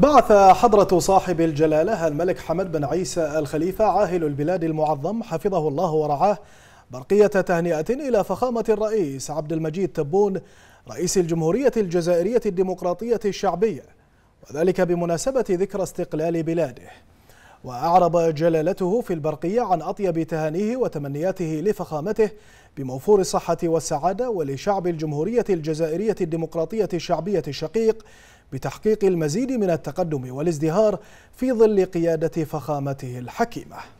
بعث حضرة صاحب الجلالة الملك حمد بن عيسى الخليفة عاهل البلاد المعظم حفظه الله ورعاه برقية تهنئة إلى فخامة الرئيس عبد المجيد تبون رئيس الجمهورية الجزائرية الديمقراطية الشعبية وذلك بمناسبة ذكرى استقلال بلاده وأعرب جلالته في البرقية عن أطيب تهانيه وتمنياته لفخامته بموفور الصحة والسعادة ولشعب الجمهورية الجزائرية الديمقراطية الشعبية الشقيق بتحقيق المزيد من التقدم والازدهار في ظل قيادة فخامته الحكيمة